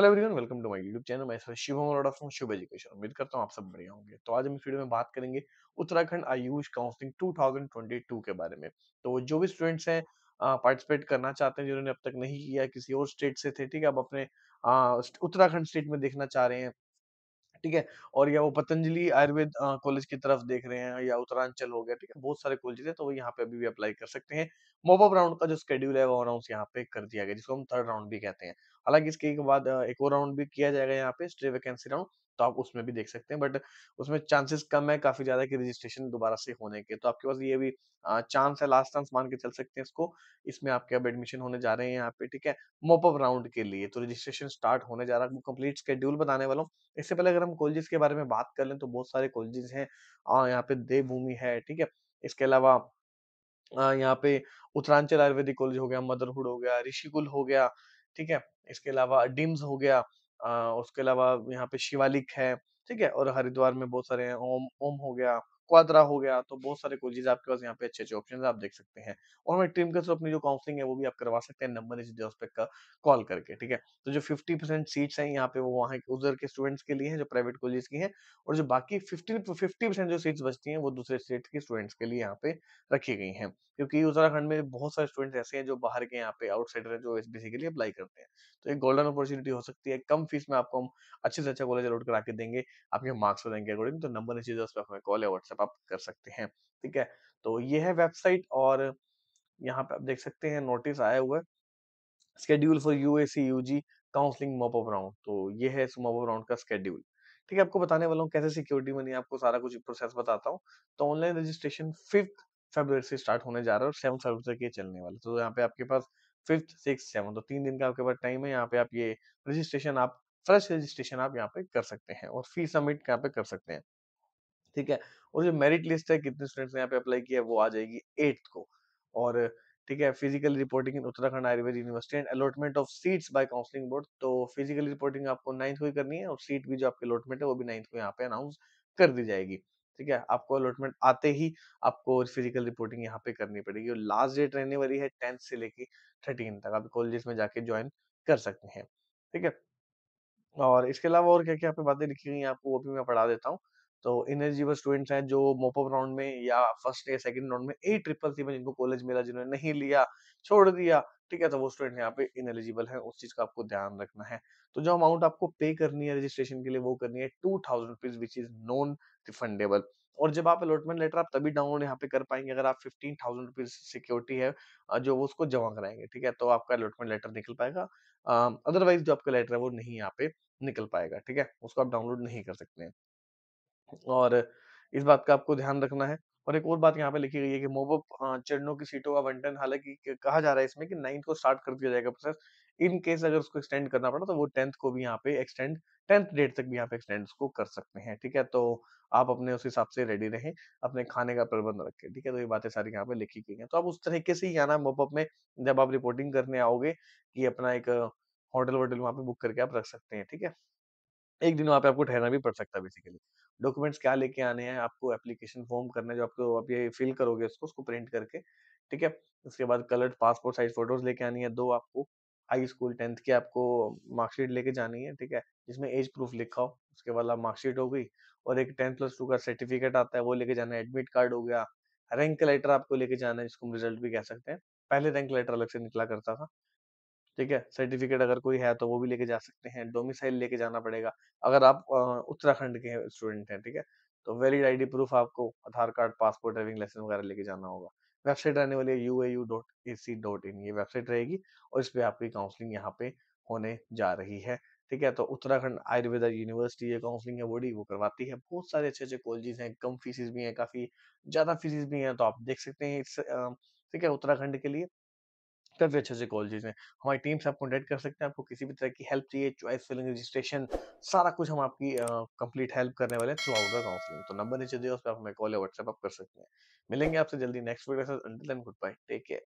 Hello everyone welcome to my YouTube channel मैं Shivam from Shubh education उम्मीद करता हूँ आप सब बढ़िया होंगे तो आज हम इस वीडियो में बात करेंगे उत्तराखंड आयुष काउंसलिंग 2022 के बारे में तो जो भी स्टूडेंट्स हैं पार्टिसिपेट करना चाहते हैं जिन्होंने अब तक नहीं किया किसी और स्टेट से थे ठीक है अब अपने उत्तराखंड स्टेट में देखना चाह रहे हैं ठीक है और या वो पतंजलि आयुर्वेद कॉलेज की तरफ देख रहे हैं या उत्तरांचल हो गया ठीक है बहुत सारे कॉलेजेस हैं तो वो यहाँ पे अभी भी अप्लाई कर सकते हैं मोबाइल राउंड का जो शेड्यूल है वो अनाउंस यहाँ पे कर दिया गया जिसको हम थर्ड राउंड भी कहते हैं हालांकि इसके बाद एक और राउंड भी किया जाएगा यहाँ पे स्टे वैकेंसी राउंड तो आप उसमें भी देख सकते हैं बट उसमें चांसेस कम है काफी ज्यादा कि रजिस्ट्रेशन दोबारा से होने के तो आपके पास ये भी चांस है लास्ट चांस मान के चल सकते हैं इसको इसमें आपके अब एडमिशन होने जा रहे हैं यहाँ पे ठीक है मोपअप राउंड के लिए तो रजिस्ट्रेशन स्टार्ट होने जा रहा है कंप्लीट स्केड्यूल बताने वाला हूँ इससे पहले अगर हम कॉलेजेस के बारे में बात कर लें तो बहुत सारे कॉलेजेस हैं यहाँ पे देवभूमि है ठीक है इसके अलावा यहाँ पे उत्तरांचल आयुर्वेदिक कॉलेज हो गया मदरहुड हो गया ऋषिकुल हो गया ठीक है इसके अलावा डिम्स हो गया उसके अलावा यहाँ पे शिवालिक है, ठीक है? और हरिद्वार में बहुत सारे हैं, ओम ओम हो गया। क्वाद्रा हो गया तो बहुत सारे कोचिज आपके पास यहाँ पे अच्छे अच्छे ऑप्शन आप देख सकते हैं और हमारी टीम के थ्रो अपनी जो काउंसलिंग है वो भी आप करवा सकते हैं नंबर का कॉल करके ठीक है तो जो फिफ्टी परसेंट सीट्स हैं यहाँ पे वो वहाँ उधर के स्टूडेंट्स के लिए हैं जो प्राइवेट कॉलेज की हैं और जो बाकी फिफ्टी फिफ्टी परसेंट जो सीट्स बचती हैं वो दूसरे स्टेट के स्टूडेंट्स के लिए यहाँ पे रखी गई हैं क्योंकि उत्तराखंड में बहुत सारे स्टूडेंट्स ऐसे हैं जो बाहर के यहाँ पे आउटसाइडर है जो एस के लिए अप्लाई करते हैं तो एक गोल्डन अपॉर्चुनिटी हो सकती है कम फीस में आपको हम अच्छे से अच्छा कॉलेज अलॉट करा के देंगे आपके मार्क्स देंगे अकॉर्डिंग तो नंबर इसी उस पर हमें कॉल है व्हाट्सएप प्राप्त कर सकते हैं ठीक है तो ये है वेबसाइट और यहाँ पे आप देख सकते हैं नोटिस आया हुआ है schedule for U A C U G counselling mop up round तो ये है इस मोपअप राउंड का स्केड्यूल ठीक है आपको बताने वाला हूँ कैसे सिक्योरिटी मनी आपको सारा कुछ प्रोसेस बताता हूँ तो ऑनलाइन रजिस्ट्रेशन फिफ्थ फेबर से स्टार्ट होने जा रहा है और सेवन फेबर तक ये चलने वाला तो यहाँ पे आपके पास फिफ्थ सिक्स सेवन तो तीन दिन का आपके पास टाइम है यहाँ पे आप ये रजिस्ट्रेशन आप फ्रेश रजिस्ट्रेशन आप यहाँ पे कर सकते हैं और फी सबमिट यहाँ पे कर सकते हैं ठीक है और जो मेरिट लिस्ट है कितने स्टूडेंट्स ने यहाँ पे अप्लाई किया है वो आ जाएगी एट्थ को और ठीक है physical reporting in Uttarakhand Ayurved university and allotment of seats by counselling board तो फिजिकल रिपोर्टिंग आपको नाइन्थ को ही करनी है और सीट भी जो आपकी अलॉटमेंट है वो भी नाइन्थ को यहाँ पे अनाउंस कर दी जाएगी ठीक है आपको अलॉटमेंट आते ही आपको फिजिकल रिपोर्टिंग यहाँ पे करनी पड़ेगी और लास्ट डेट रहने वाली है टेंथ से लेके थर्टीन तक आप कॉलेज में जाके ज्वाइन कर सकते हैं ठीक है और इसके अलावा और क्या क्या पे बातें लिखी गई आपको वो भी मैं पढ़ा देता हूँ तो इनर जीवर स्टूडेंट्स हैं जो मोपअप राउंड में या फर्स्ट या सेकंड राउंड में ए ट्रिपल सी में जिनको कॉलेज मिला जिन्होंने नहीं लिया छोड़ दिया ठीक है तो वो स्टूडेंट यहाँ पे इनएलिजिबल है उस चीज का आपको ध्यान रखना है तो जो अमाउंट आपको पे करनी है रजिस्ट्रेशन के लिए वो करनी है two thousand rupees which is non refundable और जब आप अलॉटमेंट लेटर आप तभी डाउनलोड यहाँ पे कर पाएंगे अगर आप फिफ्टीन थाउजेंड रुपीज सिक्योरिटी है जो वो उसको जमा कराएंगे ठीक है तो आपका अलॉटमेंट लेटर निकल पाएगा अदरवाइज जो आपका लेटर है वो नहीं यहाँ पे निकल पाएगा ठीक है उसको आप डाउनलोड नहीं कर सकते हैं और इस बात का आपको ध्यान रखना है और एक और बात यहाँ पे लिखी गई है कि मोबो चरणों की सीटों का आवंटन हालांकि कहा जा रहा है इसमें कि नाइन्थ को स्टार्ट कर दिया जाएगा प्रोसेस इन केस अगर उसको एक्सटेंड करना पड़ा तो वो टेंथ को भी यहाँ पे एक्सटेंड टेंथ डेट तक भी यहाँ पे एक्सटेंड उसको कर सकते हैं ठीक है तो आप अपने उस हिसाब से रेडी रहें अपने खाने का प्रबंध रखें ठीक है तो ये बातें सारी यहाँ पे लिखी गई हैं तो आप उस तरीके से ही आना मोपअप में जब आप रिपोर्टिंग करने आओगे कि अपना एक होटल वोटल वहाँ पे बुक करके आप रख सकते हैं ठीक है एक दिन वहाँ पे आपको ठहरना भी पड़ सकता है बेसिकली डॉक्यूमेंट्स क्या लेके आने हैं आपको एप्लीकेशन फॉर्म करना है जो आपको आप ये फिल करोगे उसको उसको प्रिंट करके ठीक है उसके बाद कलर्ड पासपोर्ट साइज फोटोज लेके आनी है दो आपको हाई स्कूल टेंथ की आपको मार्कशीट लेके जानी है ठीक है जिसमें एज प्रूफ लिखा हो उसके बाद आप मार्कशीट हो गई और एक टेंथ प्लस टू का सर्टिफिकेट आता है वो लेके जाना है एडमिट कार्ड हो गया रैंक लेटर आपको लेके जाना है जिसको हम रिजल्ट भी कह सकते हैं पहले रैंक लेटर अलग से निकला करता था ठीक है सर्टिफिकेट अगर कोई है तो वो भी लेके जा सकते हैं डोमिसाइल लेके जाना पड़ेगा अगर आप उत्तराखंड के स्टूडेंट हैं ठीक है तो वैलिड आईडी प्रूफ आपको Aadhaar card passport driving licence वगैरह लेके जाना होगा वेबसाइट रहने वाली है U A U dot A C dot in ये वेबसाइट रहेगी और इस पर आपकी काउंसलिंग यहाँ पे होने जा रही है ठीक है तो उत्तराखंड आयुर्वेदा यूनिवर्सिटी ये काउंसलिंग है बॉडी वो करवाती है बहुत सारे अच्छे अच्छे कॉलेजेस हैं कम फीसिस भी हैं काफ़ी ज़्यादा फीसिस भी हैं तो आप देख सकते हैं इस ठीक है उत्तराखंड के लिए तब भी अच्छे से कॉल हैं हमारी टीम से आप कॉन्टेक्ट कर सकते हैं आपको किसी भी तरह की हेल्प चाहिए चॉइस फिलिंग रजिस्ट्रेशन सारा कुछ हम आपकी कंप्लीट हेल्प करने वाले हैं थ्रू आउट द काउंसलिंग तो नंबर नीचे दिया उस पर आप हमें कॉल या व्हाट्सएप आप कर सकते हैं मिलेंगे आपसे जल्दी next video goodbye take care